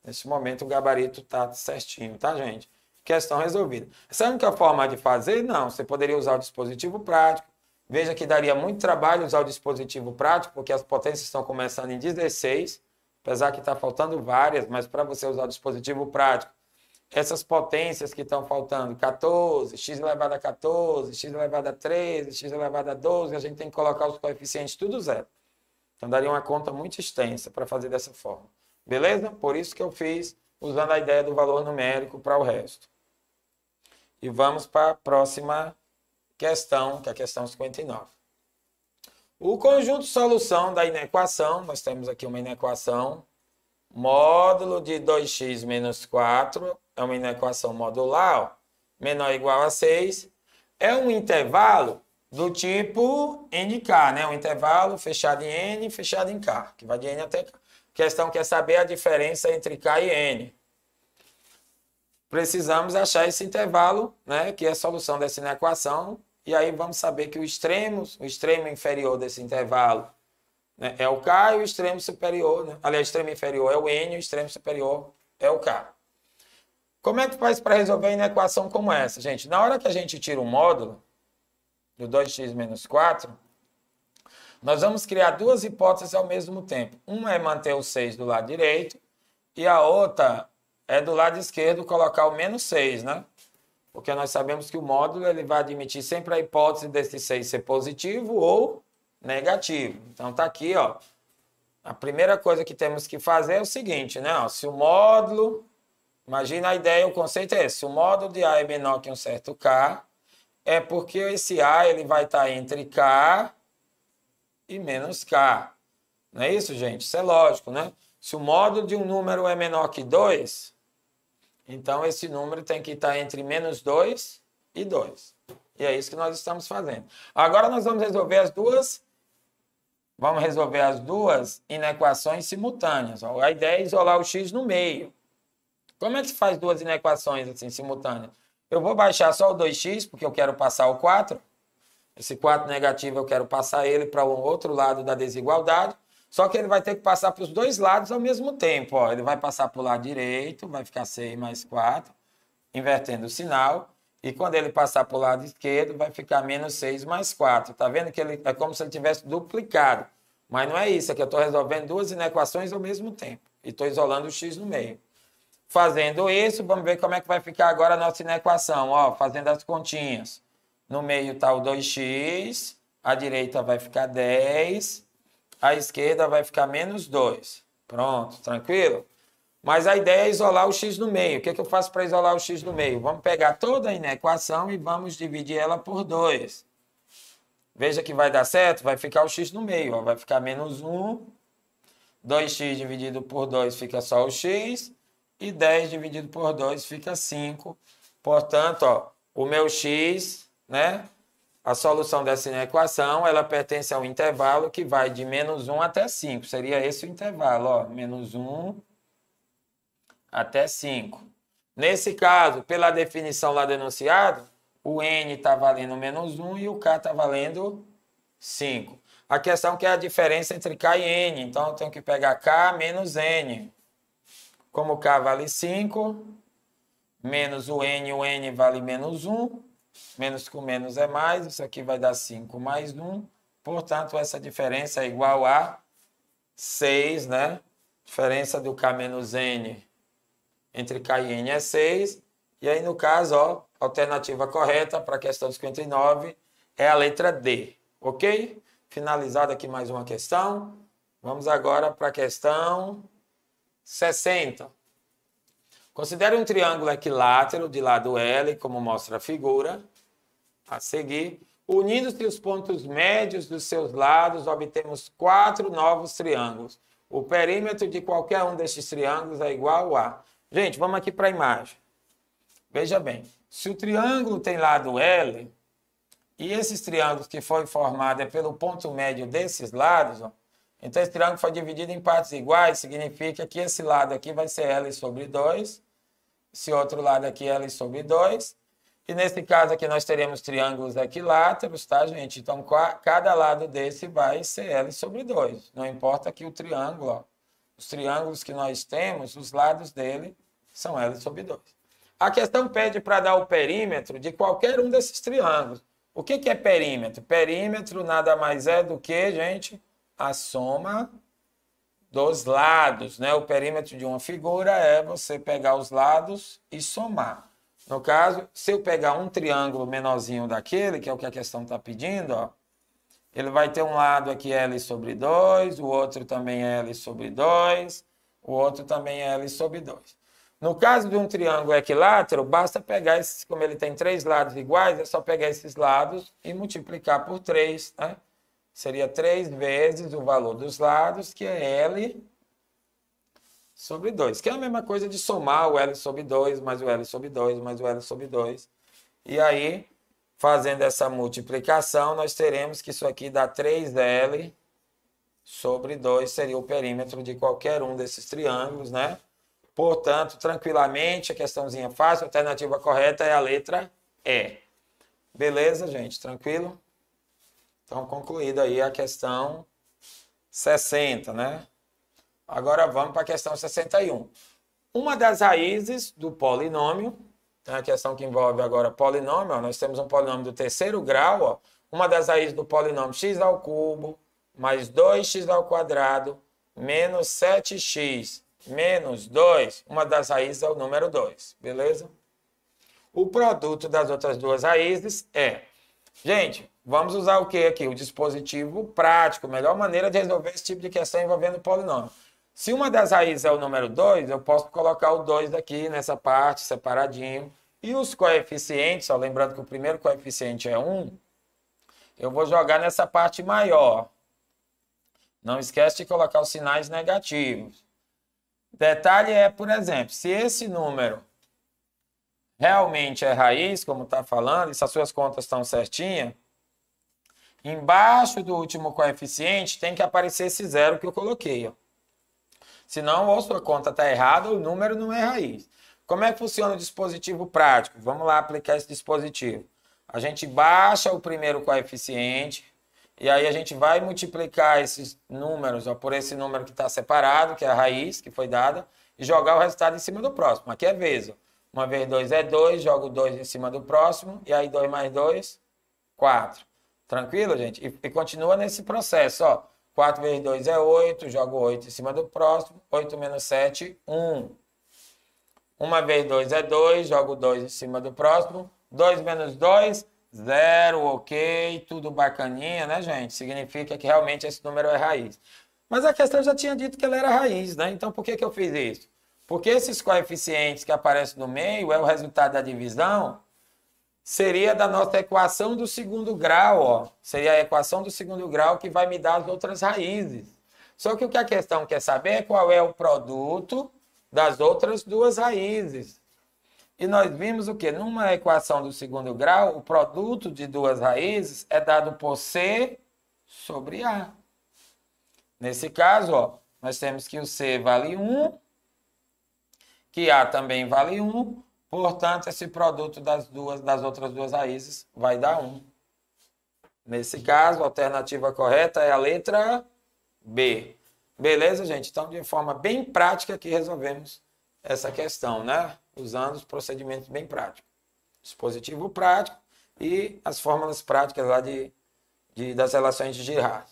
Nesse momento o gabarito está certinho, tá, gente? Questão resolvida. Essa é a única forma de fazer? Não. Você poderia usar o dispositivo prático Veja que daria muito trabalho usar o dispositivo prático, porque as potências estão começando em 16, apesar que está faltando várias, mas para você usar o dispositivo prático, essas potências que estão faltando, 14, x elevado a 14, x elevado a 13, x elevado a 12, a gente tem que colocar os coeficientes tudo zero. Então daria uma conta muito extensa para fazer dessa forma. Beleza? Por isso que eu fiz usando a ideia do valor numérico para o resto. E vamos para a próxima questão, que é a questão 59. O conjunto solução da inequação, nós temos aqui uma inequação, módulo de 2x menos 4, é uma inequação modular, ó, menor ou igual a 6, é um intervalo do tipo NK, né? um intervalo fechado em N fechado em K, que vai de N até K. A questão quer é saber a diferença entre K e N. Precisamos achar esse intervalo, né? que é a solução dessa inequação, e aí vamos saber que o extremo o extremo inferior desse intervalo né, é o K e o extremo superior, né? aliás, o extremo inferior é o N e o extremo superior é o K. Como é que faz para resolver uma equação como essa, gente? Na hora que a gente tira o um módulo do 2x menos 4, nós vamos criar duas hipóteses ao mesmo tempo. Uma é manter o 6 do lado direito e a outra é do lado esquerdo colocar o menos 6, né? porque nós sabemos que o módulo ele vai admitir sempre a hipótese desse 6 ser positivo ou negativo. Então tá aqui, ó. A primeira coisa que temos que fazer é o seguinte, né? se o módulo, imagina a ideia, o conceito é esse, se o módulo de A é menor que um certo K, é porque esse A ele vai estar tá entre K e menos K. Não é isso, gente? Isso é lógico, né? Se o módulo de um número é menor que 2, então, esse número tem que estar entre menos 2 e 2. E é isso que nós estamos fazendo. Agora, nós vamos resolver as duas. Vamos resolver as duas inequações simultâneas. A ideia é isolar o x no meio. Como é que se faz duas inequações assim simultâneas? Eu vou baixar só o 2x, porque eu quero passar o 4. Esse 4 negativo eu quero passar ele para o um outro lado da desigualdade. Só que ele vai ter que passar para os dois lados ao mesmo tempo. Ó. Ele vai passar para o lado direito, vai ficar 6 mais 4, invertendo o sinal. E quando ele passar para o lado esquerdo, vai ficar menos 6 mais 4. Está vendo que ele, é como se ele tivesse duplicado. Mas não é isso, é que eu estou resolvendo duas inequações ao mesmo tempo. E estou isolando o x no meio. Fazendo isso, vamos ver como é que vai ficar agora a nossa inequação. Ó, fazendo as continhas. No meio está o 2x, à direita vai ficar 10, à esquerda vai ficar menos 2. Pronto, tranquilo? Mas a ideia é isolar o x no meio. O que, é que eu faço para isolar o x no meio? Vamos pegar toda a inequação e vamos dividir ela por 2. Veja que vai dar certo, vai ficar o x no meio. Ó. Vai ficar menos 1, 2x dividido por 2 fica só o x, e 10 dividido por 2 fica 5. Portanto, ó, o meu x né, a solução dessa inequação, ela pertence ao intervalo que vai de menos 1 até 5. Seria esse o intervalo, ó, menos 1 até 5. Nesse caso, pela definição lá denunciada, o n está valendo menos 1 e o k está valendo 5. A questão que é a diferença entre k e n. Então, eu tenho que pegar k menos n. Como k vale 5, menos o n, o n vale menos 1, Menos com menos é mais, isso aqui vai dar 5 mais 1. Portanto, essa diferença é igual a 6, né? Diferença do K menos N entre K e N é 6. E aí, no caso, ó, alternativa correta para a questão 59 é a letra D, ok? Finalizada aqui mais uma questão. Vamos agora para a questão 60. Considere um triângulo equilátero de lado L, como mostra a figura. A seguir, unindo-se os pontos médios dos seus lados, obtemos quatro novos triângulos. O perímetro de qualquer um destes triângulos é igual a... Gente, vamos aqui para a imagem. Veja bem, se o triângulo tem lado L, e esses triângulos que foi formados é pelo ponto médio desses lados, ó, então esse triângulo foi dividido em partes iguais, significa que esse lado aqui vai ser L sobre 2, esse outro lado aqui é L sobre 2. E nesse caso aqui nós teremos triângulos equiláteros, tá, gente? Então, cada lado desse vai ser L sobre 2. Não importa que o triângulo, ó, os triângulos que nós temos, os lados dele são L sobre 2. A questão pede para dar o perímetro de qualquer um desses triângulos. O que, que é perímetro? Perímetro nada mais é do que, gente, a soma dois lados, né? O perímetro de uma figura é você pegar os lados e somar. No caso, se eu pegar um triângulo menorzinho daquele, que é o que a questão está pedindo, ó, ele vai ter um lado aqui L sobre 2, o outro também é L sobre 2, o outro também é L sobre 2. No caso de um triângulo equilátero, basta pegar, esses, como ele tem três lados iguais, é só pegar esses lados e multiplicar por 3, né? seria 3 vezes o valor dos lados, que é L sobre 2, que é a mesma coisa de somar o L sobre 2, mais o L sobre 2, mais o L sobre 2. E aí, fazendo essa multiplicação, nós teremos que isso aqui dá 3L sobre 2, seria o perímetro de qualquer um desses triângulos, né? Portanto, tranquilamente, a questãozinha fácil, a alternativa correta é a letra E. Beleza, gente? Tranquilo? Então, concluída aí a questão 60, né? Agora vamos para a questão 61. Uma das raízes do polinômio, a questão que envolve agora polinômio, ó, nós temos um polinômio do terceiro grau, ó, uma das raízes do polinômio x ao cubo mais 2x ao quadrado menos 7x menos 2, uma das raízes é o número 2, beleza? O produto das outras duas raízes é Gente, vamos usar o que aqui? O dispositivo prático, melhor maneira de resolver esse tipo de questão envolvendo polinômio. Se uma das raízes é o número 2, eu posso colocar o 2 aqui nessa parte, separadinho. E os coeficientes, ó, lembrando que o primeiro coeficiente é 1, um, eu vou jogar nessa parte maior. Não esquece de colocar os sinais negativos. Detalhe é, por exemplo, se esse número realmente é raiz, como está falando, e se as suas contas estão certinhas, embaixo do último coeficiente tem que aparecer esse zero que eu coloquei. Ó. Senão, ou sua conta está errada, ou o número não é raiz. Como é que funciona o dispositivo prático? Vamos lá aplicar esse dispositivo. A gente baixa o primeiro coeficiente, e aí a gente vai multiplicar esses números ó, por esse número que está separado, que é a raiz que foi dada, e jogar o resultado em cima do próximo. Aqui é vezes. 1 vez 2 é 2, jogo 2 em cima do próximo, e aí 2 mais 2, 4. Tranquilo, gente? E, e, continua nesse processo, ó. 4 vezes 2 é 8, jogo 8 em cima do próximo, 8 menos 7, 1. 1 vez 2 é 2, jogo 2 em cima do próximo, 2 menos 2, 0, ok, tudo bacaninha, né, gente? Significa que realmente esse número é raiz. Mas a questão já tinha dito que ele era raiz, né? Então por que, que eu fiz isso? Porque esses coeficientes que aparecem no meio é o resultado da divisão, seria da nossa equação do segundo grau, ó. Seria a equação do segundo grau que vai me dar as outras raízes. Só que o que a questão quer saber é qual é o produto das outras duas raízes. E nós vimos o que? Numa equação do segundo grau, o produto de duas raízes é dado por C sobre A. Nesse caso, ó, nós temos que o C vale 1 que A também vale 1, portanto, esse produto das, duas, das outras duas raízes vai dar 1. Nesse caso, a alternativa correta é a letra B. Beleza, gente? Então, de forma bem prática que resolvemos essa questão, né? Usando os procedimentos bem práticos. Dispositivo prático e as fórmulas práticas lá de, de das relações de Girard.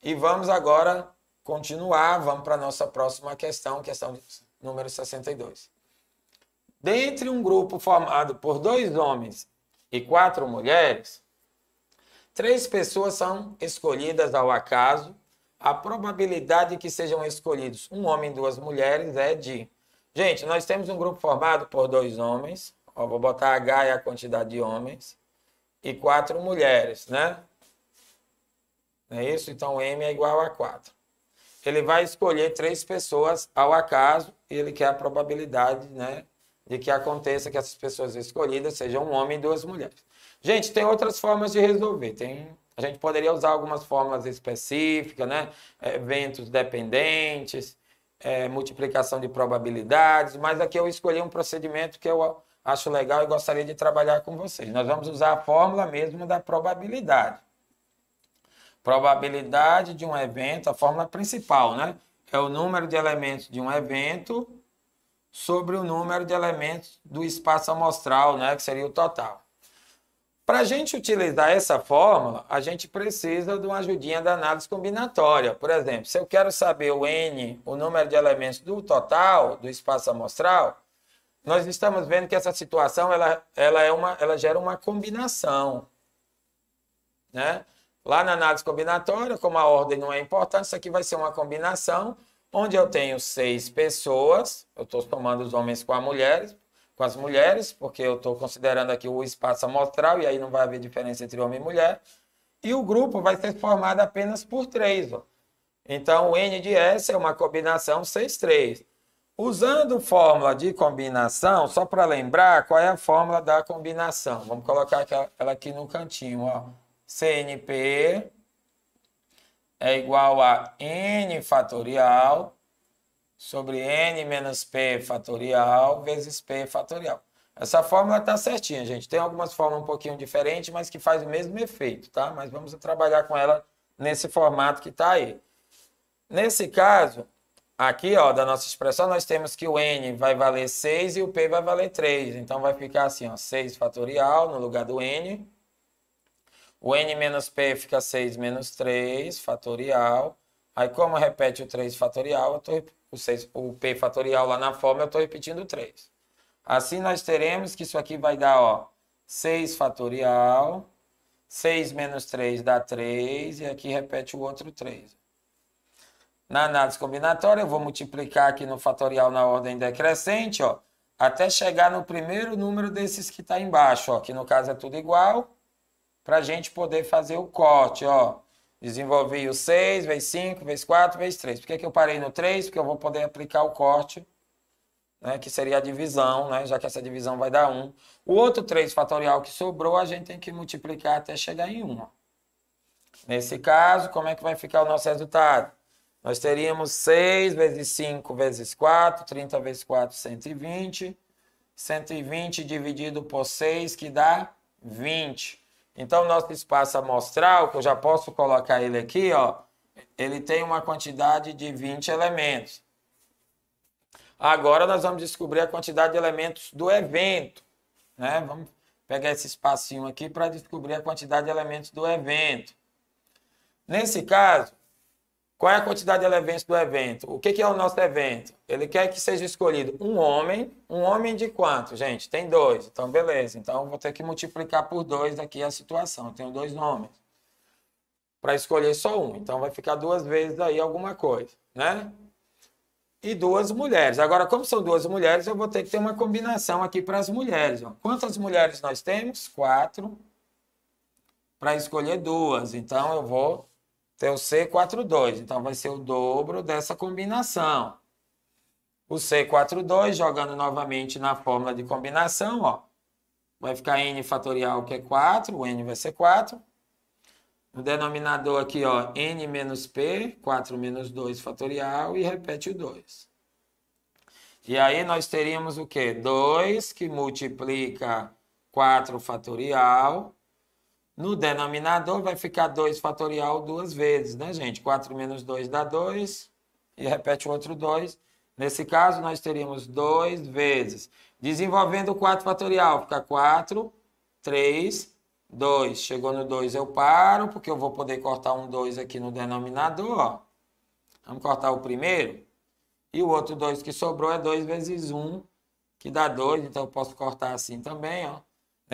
E vamos agora continuar, vamos para a nossa próxima questão, questão de número 62. Dentre um grupo formado por dois homens e quatro mulheres, três pessoas são escolhidas ao acaso. A probabilidade de que sejam escolhidos um homem e duas mulheres é de. Gente, nós temos um grupo formado por dois homens. Ó, vou botar H é a quantidade de homens. E quatro mulheres, né? Não é isso? Então M é igual a 4 ele vai escolher três pessoas ao acaso e ele quer a probabilidade né, de que aconteça que essas pessoas escolhidas sejam um homem e duas mulheres. Gente, tem outras formas de resolver. Tem, a gente poderia usar algumas fórmulas específicas, né? É, eventos dependentes, é, multiplicação de probabilidades, mas aqui eu escolhi um procedimento que eu acho legal e gostaria de trabalhar com vocês. Nós vamos usar a fórmula mesmo da probabilidade. Probabilidade de um evento, a fórmula principal, né? É o número de elementos de um evento sobre o número de elementos do espaço amostral, né? Que seria o total. Para a gente utilizar essa fórmula, a gente precisa de uma ajudinha da análise combinatória. Por exemplo, se eu quero saber o n, o número de elementos do total do espaço amostral, nós estamos vendo que essa situação ela, ela, é uma, ela gera uma combinação. Né? Lá na análise combinatória, como a ordem não é importante, isso aqui vai ser uma combinação onde eu tenho seis pessoas, eu estou somando os homens com, mulher, com, as mulheres, porque eu estou considerando aqui o espaço amostral e aí não vai haver diferença entre homem e mulher. E o grupo vai ser formado apenas por três. Ó. Então, o N de S é uma combinação 6-3. Usando fórmula de combinação, só para lembrar qual é a fórmula da combinação. Vamos colocar ela aqui no cantinho, ó. CNP é igual a n fatorial sobre n menos p fatorial vezes p fatorial. Essa fórmula está certinha, gente. Tem algumas fórmulas um pouquinho diferentes, mas que faz o mesmo efeito, tá? Mas vamos trabalhar com ela nesse formato que está aí. Nesse caso, aqui, ó, da nossa expressão, nós temos que o n vai valer 6 e o p vai valer 3. Então, vai ficar assim, ó, 6 fatorial no lugar do n o n menos p fica 6 menos 3 fatorial. Aí, como repete o 3 fatorial, eu tô, o, 6, o p fatorial lá na forma, eu estou repetindo o 3. Assim, nós teremos que isso aqui vai dar ó, 6 fatorial. 6 menos 3 dá 3. E aqui repete o outro 3. Na análise combinatória, eu vou multiplicar aqui no fatorial na ordem decrescente, ó, até chegar no primeiro número desses que está embaixo, ó, que no caso é tudo igual para a gente poder fazer o corte, ó. Desenvolvi o 6, vezes 5, vezes 4, vezes 3. Por que, que eu parei no 3? Porque eu vou poder aplicar o corte, né, que seria a divisão, né, já que essa divisão vai dar 1. O outro 3 fatorial que sobrou, a gente tem que multiplicar até chegar em 1. Nesse caso, como é que vai ficar o nosso resultado? Nós teríamos 6 vezes 5 vezes 4, 30 vezes 4, 120. 120 dividido por 6, que dá 20. Então, nosso espaço amostral, que eu já posso colocar ele aqui, ó, ele tem uma quantidade de 20 elementos. Agora nós vamos descobrir a quantidade de elementos do evento. Né? Vamos pegar esse espacinho aqui para descobrir a quantidade de elementos do evento. Nesse caso, qual é a quantidade de elementos do evento? O que, que é o nosso evento? Ele quer que seja escolhido um homem. Um homem de quanto, gente? Tem dois. Então, beleza. Então, vou ter que multiplicar por dois daqui a situação. Eu tenho dois nomes. Para escolher só um. Então, vai ficar duas vezes aí alguma coisa, né? E duas mulheres. Agora, como são duas mulheres, eu vou ter que ter uma combinação aqui para as mulheres. Ó. Quantas mulheres nós temos? Quatro. Para escolher duas. Então, eu vou tem o C42, então vai ser o dobro dessa combinação. O C42, jogando novamente na fórmula de combinação, ó, vai ficar N fatorial, que é 4, o N vai ser 4. No denominador aqui, ó, N menos P, 4 menos 2 fatorial, e repete o 2. E aí nós teríamos o quê? 2 que multiplica 4 fatorial no denominador vai ficar 2 fatorial duas vezes, né, gente? 4 menos 2 dá 2 e repete o outro 2. Nesse caso, nós teríamos 2 vezes. Desenvolvendo 4 fatorial, fica 4, 3, 2. Chegou no 2, eu paro, porque eu vou poder cortar um 2 aqui no denominador. Ó. Vamos cortar o primeiro. E o outro 2 que sobrou é 2 vezes 1, um, que dá 2. Então, eu posso cortar assim também, ó.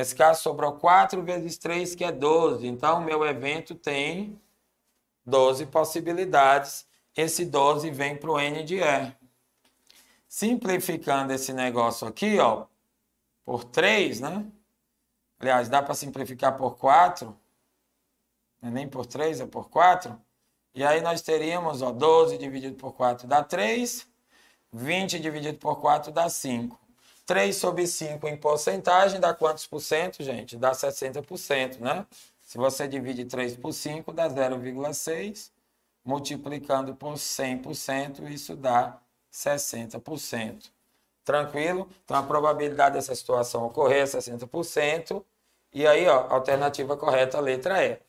Nesse caso, sobrou 4 vezes 3, que é 12. Então, meu evento tem 12 possibilidades. Esse 12 vem para o N de E. Simplificando esse negócio aqui, ó, por 3, né? Aliás, dá para simplificar por 4. É nem por 3, é por 4. E aí nós teríamos ó, 12 dividido por 4 dá 3, 20 dividido por 4 dá 5. 3 sobre 5 em porcentagem dá quantos por cento, gente? Dá 60%, né? Se você divide 3 por 5, dá 0,6. Multiplicando por 100%, isso dá 60%. Tranquilo? Então, a probabilidade dessa situação ocorrer é 60%. E aí, ó, alternativa correta, letra E.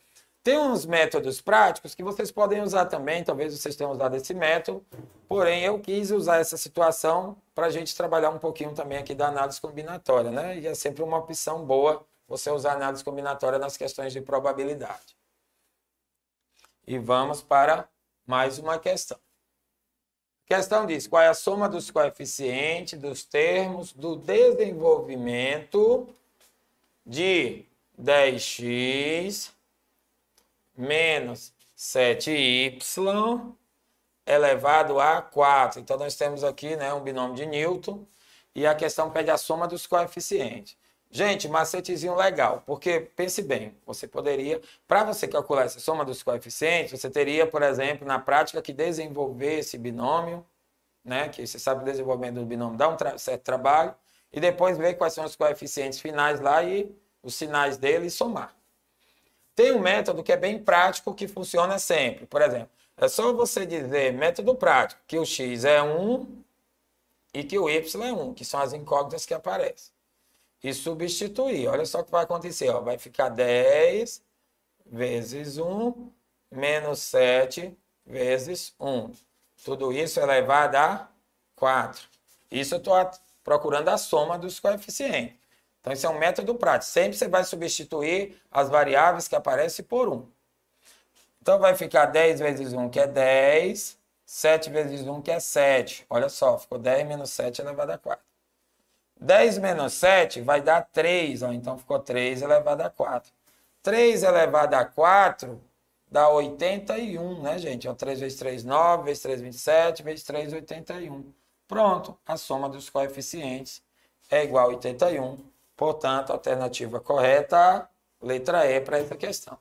Tem uns métodos práticos que vocês podem usar também, talvez vocês tenham usado esse método, porém eu quis usar essa situação para a gente trabalhar um pouquinho também aqui da análise combinatória, né? E é sempre uma opção boa você usar análise combinatória nas questões de probabilidade. E vamos para mais uma questão. A questão diz: qual é a soma dos coeficientes dos termos do desenvolvimento de 10x menos 7y elevado a 4. Então, nós temos aqui né, um binômio de Newton e a questão pede a soma dos coeficientes. Gente, macetezinho legal, porque pense bem, você poderia, para você calcular essa soma dos coeficientes, você teria, por exemplo, na prática que desenvolver esse binômio, né, que você sabe o desenvolvimento do binômio dá um tra certo trabalho, e depois ver quais são os coeficientes finais lá e os sinais dele e somar. Tem um método que é bem prático que funciona sempre. Por exemplo, é só você dizer método prático que o x é 1 e que o y é 1, que são as incógnitas que aparecem. E substituir. Olha só o que vai acontecer. Ó. Vai ficar 10 vezes 1 menos 7 vezes 1. Tudo isso é elevado a 4. Isso eu estou procurando a soma dos coeficientes. Então, esse é um método prático. Sempre você vai substituir as variáveis que aparecem por 1. Então, vai ficar 10 vezes 1, que é 10. 7 vezes 1, que é 7. Olha só, ficou 10 menos 7 elevado a 4. 10 menos 7 vai dar 3. Ó, então, ficou 3 elevado a 4. 3 elevado a 4 dá 81, né, gente? Ó, 3 vezes 3, 9, vezes 3, 27, vezes 3, 81. Pronto, a soma dos coeficientes é igual a 81. Portanto, a alternativa correta, letra E para essa questão.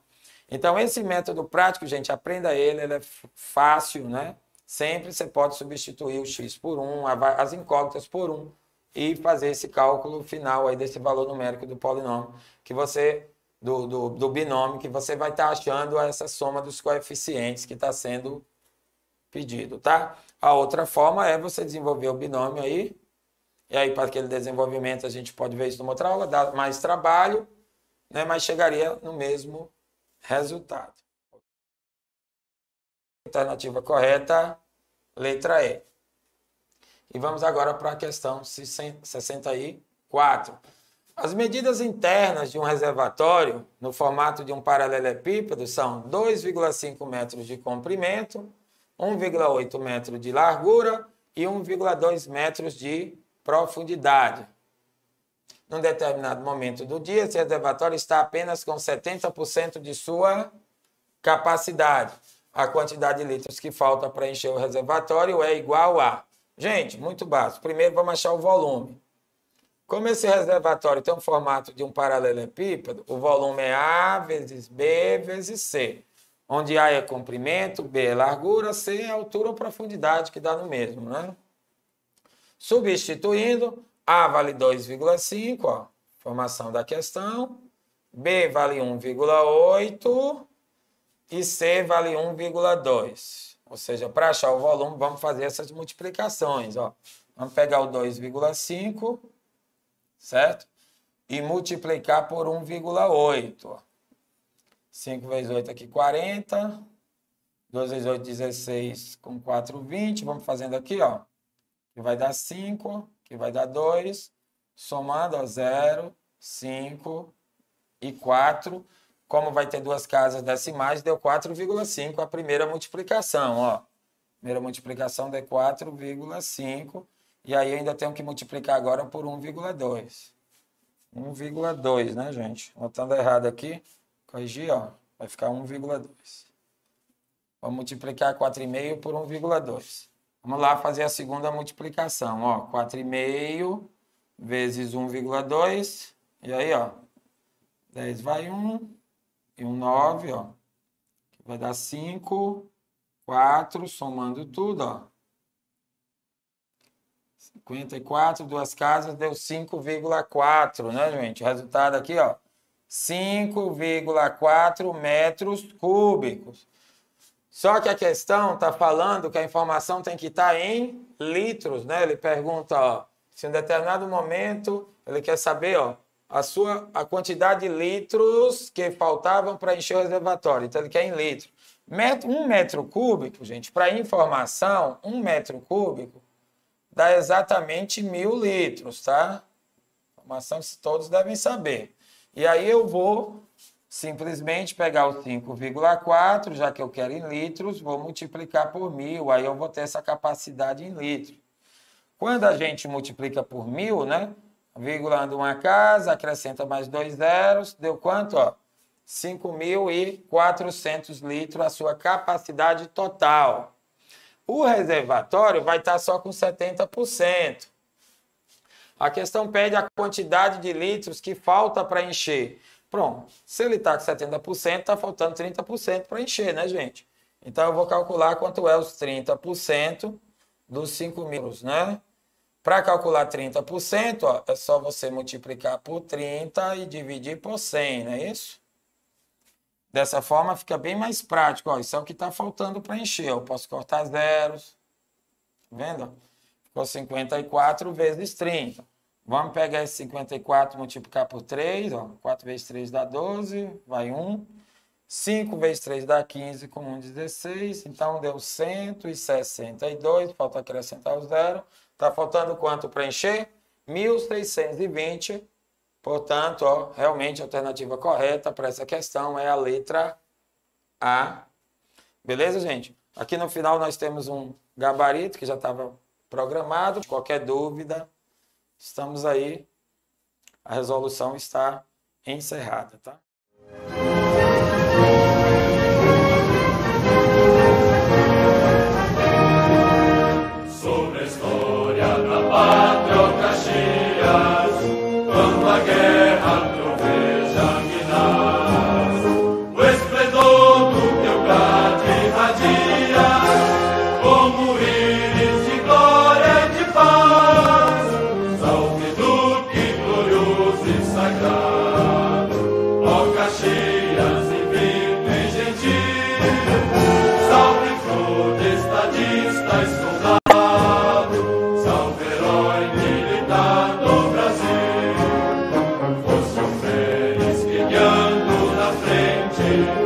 Então, esse método prático, gente, aprenda ele, ele é fácil, né? Sempre você pode substituir o x por 1, as incógnitas por 1 e fazer esse cálculo final aí desse valor numérico do polinômio que você do, do, do binômio que você vai estar tá achando essa soma dos coeficientes que está sendo pedido, tá? A outra forma é você desenvolver o binômio aí e aí, para aquele desenvolvimento, a gente pode ver isso numa outra aula, dá mais trabalho, né? mas chegaria no mesmo resultado. Alternativa correta, letra E. E vamos agora para a questão 64. As medidas internas de um reservatório, no formato de um paralelepípedo, são 2,5 metros de comprimento, 1,8 metro de largura e 1,2 metros de profundidade. Num determinado momento do dia, esse reservatório está apenas com 70% de sua capacidade. A quantidade de litros que falta para encher o reservatório é igual a. Gente, muito básico. Primeiro vamos achar o volume. Como esse reservatório tem o formato de um paralelepípedo, o volume é A vezes B vezes C, onde A é comprimento, B é largura, C é altura ou profundidade, que dá no mesmo, né? Substituindo, A vale 2,5, formação da questão, B vale 1,8 e C vale 1,2. Ou seja, para achar o volume, vamos fazer essas multiplicações. Ó. Vamos pegar o 2,5, certo? E multiplicar por 1,8. 5 vezes 8 aqui, 40. 2 vezes 8, 16, com 4, 20. Vamos fazendo aqui, ó que vai dar 5, que vai dar 2, somado a 0, 5 e 4. Como vai ter duas casas decimais, deu 4,5 a primeira multiplicação. Ó. Primeira multiplicação deu 4,5. E aí eu ainda tenho que multiplicar agora por 1,2. 1,2, né, gente? Notando errado aqui, corrigir, ó. Vai ficar 1,2. Vou multiplicar 4,5 por 1,2. Vamos lá fazer a segunda multiplicação, 4,5 vezes 1,2, e aí, ó, 10 vai 1, e um 9, ó, vai dar 5, 4, somando tudo, ó, 54, duas casas, deu 5,4, né, gente? Resultado aqui, ó, 5,4 metros cúbicos. Só que a questão está falando que a informação tem que estar tá em litros, né? Ele pergunta, ó, se em determinado momento ele quer saber, ó, a sua a quantidade de litros que faltavam para encher o reservatório. Então ele quer em litros. Metro, um metro cúbico, gente, para informação, um metro cúbico dá exatamente mil litros, tá? Informação que todos devem saber. E aí eu vou simplesmente pegar o 5,4, já que eu quero em litros, vou multiplicar por mil, aí eu vou ter essa capacidade em litro Quando a gente multiplica por mil, né? Virgulando uma casa, acrescenta mais dois zeros, deu quanto? 5.400 litros, a sua capacidade total. O reservatório vai estar tá só com 70%. A questão pede a quantidade de litros que falta para encher. Pronto. Se ele está com 70%, está faltando 30% para encher, né, gente? Então, eu vou calcular quanto é os 30% dos 5 mil né? Para calcular 30%, ó, é só você multiplicar por 30 e dividir por 100, não é isso? Dessa forma, fica bem mais prático. Ó, isso é o que está faltando para encher. Eu posso cortar zeros. Tá vendo? Ficou 54 vezes 30. Vamos pegar esse 54 multiplicar por 3, ó, 4 vezes 3 dá 12, vai 1. 5 vezes 3 dá 15, com 1, 16. Então, deu 162, falta acrescentar o zero. Está faltando quanto para encher? 1.620. Portanto, ó, realmente a alternativa correta para essa questão é a letra A. Beleza, gente? Aqui no final nós temos um gabarito que já estava programado. Qualquer dúvida, Estamos aí, a resolução está encerrada, tá? Thank you.